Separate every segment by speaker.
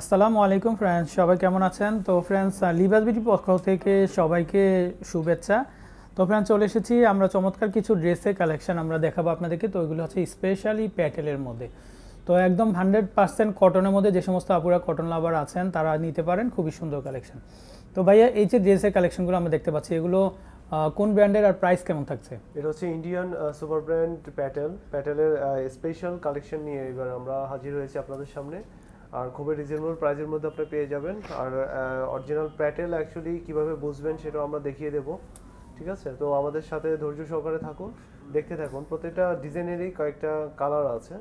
Speaker 1: আসসালামু আলাইকুম ফ্রেন্ডস সবাই কেমন আছেন তো ফ্রেন্ডস লিবাস বিউটি পক্ষ থেকে সবাইকে শুভেচ্ছা তো ফ্রেন্ডস চলে এসেছি আমরা চমৎকার কিছু ড্রেসের কালেকশন আমরা দেখাবো আপনাদেরকে তো ওইগুলো হচ্ছে স্পেশালি প্যাটেলের মধ্যে তো একদম হান্ড্রেড পার্সেন্ট কটনের মধ্যে যে সমস্ত আপুরা কটন লাভার আছেন তারা নিতে পারেন খুবই সুন্দর কালেকশন তো ভাইয়া এই যে ড্রেসের কালেকশনগুলো আমরা দেখতে পাচ্ছি এগুলো কোন ব্র্যান্ডের আর প্রাইস কেমন থাকছে এটা হচ্ছে ইন্ডিয়ান
Speaker 2: সুপার ব্র্যান্ড প্যাটেল প্যাটেলের স্পেশাল কালেকশন নিয়ে এবার আমরা হাজির হয়েছি আপনাদের সামনে আর খুবই রিজনেবল প্রাইসের মধ্যে আপনি পেয়ে যাবেন আর অরিজিনাল প্যাটেল অ্যাকচুয়ালি কীভাবে বুঝবেন সেটাও আমরা দেখিয়ে দেবো ঠিক আছে তো আমাদের সাথে ধৈর্য সহকারে থাকুন দেখতে থাকুন প্রত্যেকটা ডিজাইনেরই কয়েকটা কালার আছে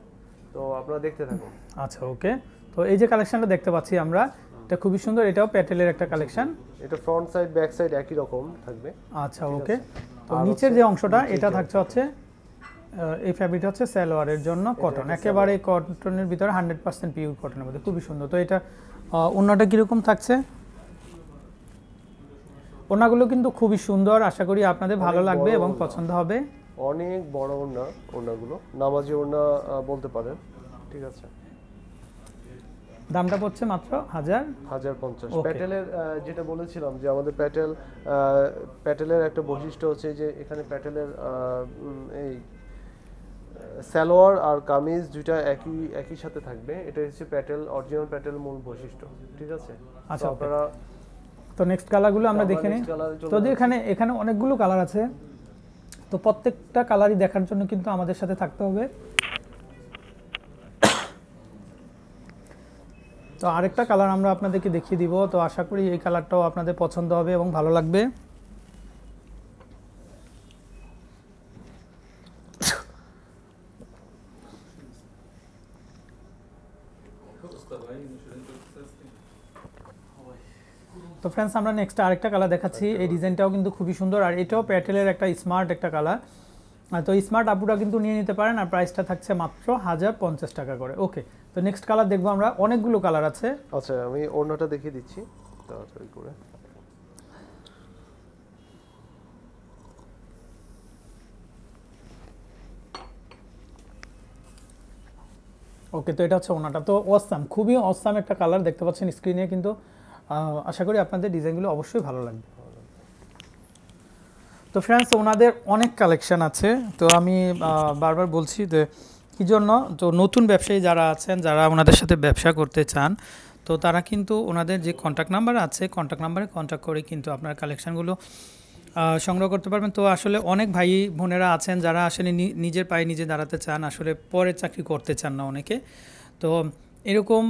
Speaker 2: তো আপনারা দেখতে থাকুন
Speaker 1: আচ্ছা ওকে তো এই যে কালেকশনটা দেখতে পাচ্ছি আমরা এটা খুবই সুন্দর এটাও প্যাটেলের একটা কালেকশন
Speaker 2: এটা ফ্রন্ট সাইড ব্যাক সাইড একই রকম থাকবে
Speaker 1: আচ্ছা ওকে তো নিচের যে অংশটা এটা থাকছে হচ্ছে এই ফ্যাব্রিকটা হচ্ছে সালোয়ারের জন্য কটন একেবারে কটনের ভিতরে হান্ড্রেড পার্সেন্ট পিওর কটনের মধ্যে খুবই সুন্দর তো এটা অন্যটা কীরকম থাকছে ওনাগুলো কিন্তু খুবই সুন্দর আশা করি আপনাদের ভালো লাগবে এবং পছন্দ হবে
Speaker 2: অনেক বড় ওনা ওনাগুলো নামাজি ওনা বলতে পারেন ঠিক আছে
Speaker 1: দামটা পড়ছে মাত্র হাজার হাজার পঞ্চাশ প্যাটেলের
Speaker 2: যেটা বলেছিলাম যে আমাদের প্যাটেল প্যাটেলের একটা বৈশিষ্ট্য হচ্ছে যে এখানে প্যাটেলের এই সালোয়ার আর কামিজ দুইটা একই একই সাথে থাকবে এটা হচ্ছে প্যাটেল অরিজিনাল প্যাটেল মূল বৈশিষ্ট্য ঠিক আছে আচ্ছা আপনারা
Speaker 1: তো নেক্সট কালারগুলো আমরা দেখে নিই যদি এখানে এখানে অনেকগুলো কালার আছে তো প্রত্যেকটা কালারই দেখার জন্য কিন্তু আমাদের সাথে থাকতে হবে তো আরেকটা কালার আমরা আপনাদেরকে দেখিয়ে দিব তো আশা করি এই কালারটাও আপনাদের পছন্দ হবে এবং ভালো লাগবে তো ফ্রেন্ডস আমরা নেক্সট আরেকটা কালার দেখাচ্ছি এই ডিজাইনটাও কিন্তু খুবই সুন্দর আর এটাও প্যাটেলের একটা স্মার্ট একটা কালার তো স্মার্ট আপুরা কিন্তু নিয়ে নিতে পারেন আর প্রাইসটা থাকছে মাত্র হাজার পঞ্চাশ টাকা করে ওকে তো নেক্সট কালার দেখবো আমরা অনেকগুলো কালার আছে
Speaker 2: আচ্ছা আমি অন্যটা দেখিয়ে দিচ্ছি তাড়াতাড়ি করে
Speaker 1: ওকে তো এটা হচ্ছে ওনাটা তো অসাম খুবই অসাম একটা কালার দেখতে পাচ্ছেন স্ক্রিনে কিন্তু আশা করি আপনাদের ডিজাইনগুলো অবশ্যই ভালো লাগবে তো ফ্রেন্ডস ওনাদের অনেক কালেকশন আছে তো আমি বারবার বলছি যে কী জন্য তো নতুন ব্যবসায়ী যারা আছেন যারা ওনাদের সাথে ব্যবসা করতে চান তো তারা কিন্তু ওনাদের যে কন্ট্যাক্ট নাম্বার আছে কন্ট্যাক্ট নাম্বারে কন্ট্যাক্ট করে কিন্তু আপনার কালেকশানগুলো সংগ্রহ করতে পারবেন তো আসলে অনেক ভাই বোনেরা আছেন যারা আসলে নিজের পায়ে নিজে দাঁড়াতে চান আসলে পরে চাকরি করতে চান না অনেকে তো এরকম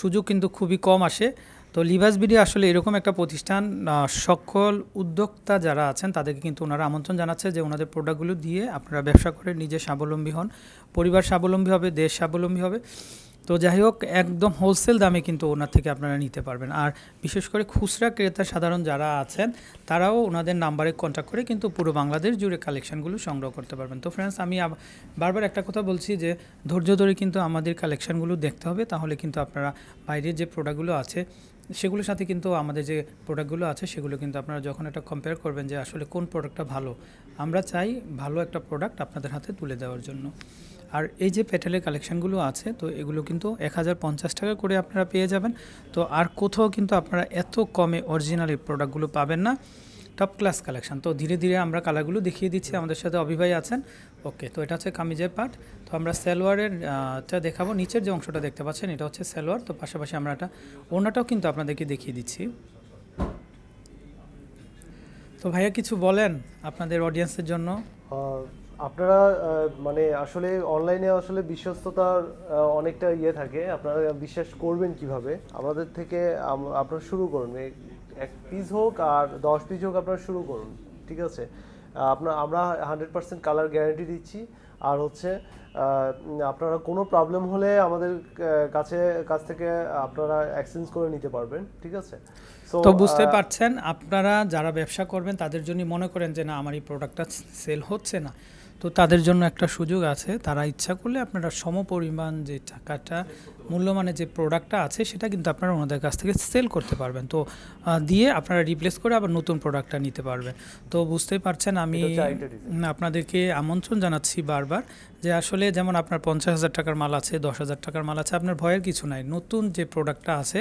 Speaker 1: সুযোগ কিন্তু খুবই কম আসে তো লিভাস বিডি আসলে এরকম একটা প্রতিষ্ঠান সকল উদ্যোক্তা যারা আছেন তাদেরকে কিন্তু ওনারা আমন্ত্রণ জানাচ্ছে যে ওনাদের প্রোডাক্টগুলো দিয়ে আপনারা ব্যবসা করে নিজে স্বাবলম্বী হন পরিবার স্বাবলম্বী হবে দেশ স্বাবলম্বী হবে তো যাই হোক একদম হোলসেল দামে কিন্তু ওনার থেকে আপনারা নিতে পারবেন আর বিশেষ করে খুচরা ক্রেতা সাধারণ যারা আছেন তারাও ওনাদের নাম্বারে কন্ট্যাক্ট করে কিন্তু পুরো বাংলাদেশ জুড়ে কালেকশানগুলো সংগ্রহ করতে পারবেন তো ফ্রেন্ডস আমি বারবার একটা কথা বলছি যে ধৈর্য ধরে কিন্তু আমাদের কালেকশানগুলো দেখতে হবে তাহলে কিন্তু আপনারা বাইরের যে প্রোডাক্টগুলো আছে সেগুলোর সাথে কিন্তু আমাদের যে প্রোডাক্টগুলো আছে সেগুলো কিন্তু আপনারা যখন একটা কম্পেয়ার করবেন যে আসলে কোন প্রোডাক্টটা ভালো আমরা চাই ভালো একটা প্রোডাক্ট আপনাদের হাতে তুলে দেওয়ার জন্য আর এই যে পেটেলের কালেকশানগুলো আছে তো এগুলো কিন্তু এক টাকা করে আপনারা পেয়ে যাবেন তো আর কোথাও কিন্তু আপনারা এত কমে অরিজিনাল প্রোডাক্টগুলো পাবেন না টপ ক্লাস কালেকশন তো ধীরে ধীরে আমরা কালারগুলো দেখিয়ে দিচ্ছি আমাদের সাথে অভিভাই আছেন ওকে তো এটা হচ্ছে কামিজের পার্ট তো আমরা যা দেখাবো নিচের যে অংশটা দেখতে পাচ্ছেন এটা হচ্ছে সেলোয়ার তো পাশাপাশি আমরা এটা ওনাটাও কিন্তু আপনাদেরকে দেখিয়ে দিচ্ছি তো ভাইয়া কিছু বলেন আপনাদের অডিয়েন্সের জন্য আপনারা
Speaker 2: মানে আসলে অনলাইনে আসলে বিশ্বস্ততার অনেকটা ইয়ে থাকে আপনারা বিশ্বাস করবেন কিভাবে আমাদের থেকে আপনারা শুরু করুন এক পিস হোক আর দশ পিস হোক আপনারা শুরু করুন ঠিক আছে আপনার আমরা হান্ড্রেড পার্সেন্ট কালার গ্যারান্টি দিচ্ছি আর হচ্ছে আপনারা কোনো প্রবলেম হলে আমাদের কাছে কাছ থেকে আপনারা এক্সচেঞ্জ করে নিতে পারবেন ঠিক আছে তো বুঝতে
Speaker 1: পারছেন আপনারা যারা ব্যবসা করবেন তাদের জন্য মনে করেন যে না আমার এই প্রোডাক্টটা সেল হচ্ছে না তো তাদের জন্য একটা সুযোগ আছে তারা ইচ্ছা করলে আপনারা সমপরিমাণ যে টাকাটা মূল্যমানে যে প্রোডাক্টটা আছে সেটা কিন্তু আপনারা ওনাদের কাছ থেকে সেল করতে পারবেন তো দিয়ে আপনারা রিপ্লেস করে আবার নতুন প্রোডাক্টটা নিতে পারবেন তো বুঝতেই পারছেন আমি আপনাদেরকে আমন্ত্রণ জানাচ্ছি বারবার যে আসলে যেমন আপনার পঞ্চাশ হাজার টাকার মাল আছে দশ হাজার টাকার মাল আছে আপনার ভয়ের কিছু নাই নতুন যে প্রোডাক্টটা আছে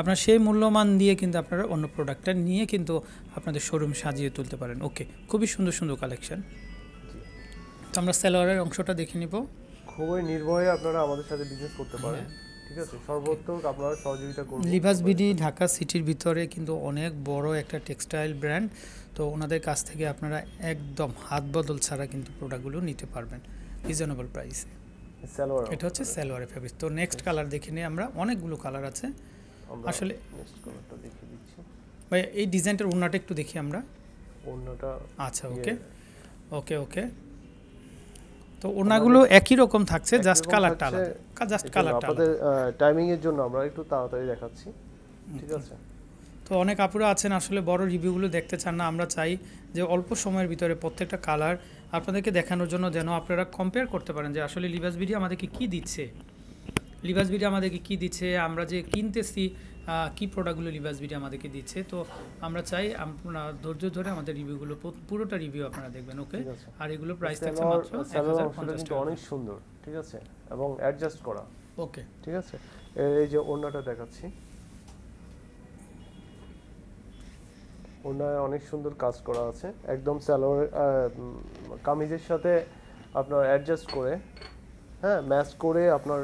Speaker 1: আপনার সেই মূল্যমান দিয়ে কিন্তু আপনারা অন্য প্রোডাক্টটা নিয়ে কিন্তু আপনাদের শোরুম সাজিয়ে তুলতে পারেন ওকে খুবই সুন্দর সুন্দর কালেকশন আমরা স্যালোয়ারের অংশটা দেখে নিব
Speaker 2: খুবই নির্ভয়ে আপনারা আমাদের সাথে বিজনেস করতে পারেন হ্যাঁ। ঠিক আছে সর্বোত্তক আপনারা সহযোগিতা করুন লিভাস বিডি
Speaker 1: ঢাকা সিটির ভিতরে কিন্তু অনেক বড় একটা টেক্সটাইল ব্র্যান্ড তো ওনাদের কাছ থেকে আপনারা একদম হাত বদল ছাড়া কিন্তু প্রোডাক্টগুলো নিতে পারবেন রিজনেবল প্রাইসে এটা হচ্ছে স্যালোয়ারের ফেব্রিক তো নেক্সট কালার দেখে নিই আমরা অনেকগুলো কালার আছে আসলে ভাই এই ডিজাইনটার ওড়নাটা একটু দেখি আমরা ওড়নাটা আচ্ছা ওকে ওকে ওকে তো ওনাগুলো একই রকম থাকছে জাস্ট কালারটা আলাদা জাস্ট কালারটা আপনাদের টাইমিং
Speaker 2: এর জন্য আমরা একটু তাড়াতাড়ি দেখাচ্ছি ঠিক আছে
Speaker 1: তো অনেক আপুরা আছেন আসলে বড় রিভিউগুলো দেখতে চান না আমরা চাই যে অল্প সময়ের ভিতরে প্রত্যেকটা কালার আপনাদেরকে দেখানোর জন্য যেন আপনারা কম্পেয়ার করতে পারেন যে আসলে লিভাস বিডি আমাদেরকে কি দিচ্ছে লিভাস বিডি আমাদেরকে কি দিচ্ছে আমরা যে কিনতেছি কি প্রোডাক্টগুলো রিভার্স বিডি আমাদেরকে দিচ্ছে তো আমরা চাই আপনারা ধৈর্য ধরে আমাদের রিভিউগুলো পুরোটা রিভিউ আপনারা দেখবেন ওকে আর এগুলো প্রাইস থাকছে মাত্র টাকা অনেক
Speaker 2: সুন্দর ঠিক আছে এবং অ্যাডজাস্ট করা ওকে ঠিক আছে এই যে ওড়নাটা দেখাচ্ছি ওনার অনেক সুন্দর কাজ করা আছে একদম স্যালোয়ার কামিজের সাথে আপনার অ্যাডজাস্ট করে হ্যাঁ ম্যাচ করে আপনার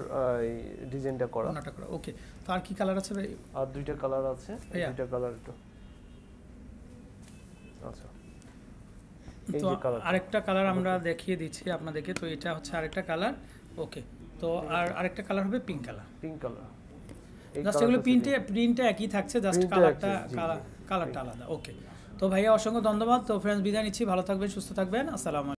Speaker 2: ডিজাইনটা করা ওনাটা করা ওকে
Speaker 1: তো আর কি কালার আছে ভাই আর দুইটা কালার আছে দুইটা কালার একটু আচ্ছা আরেকটা কালার আমরা দেখিয়ে দিচ্ছি আপনাদেরকে তো এটা হচ্ছে আরেকটা কালার ওকে তো আর আরেকটা কালার হবে pink colour pink colour just এগুলো প্রিন্টে একই থাকছে জাস্ট কালারটা কালারটা আলাদা ওকে তো ভাইয়া অসংখ্য ধন্যবাদ তো ফ্রেন্ডস বিদায় নিচ্ছি ভালো থাকবেন সুস্থ থাকবেন আসসালামু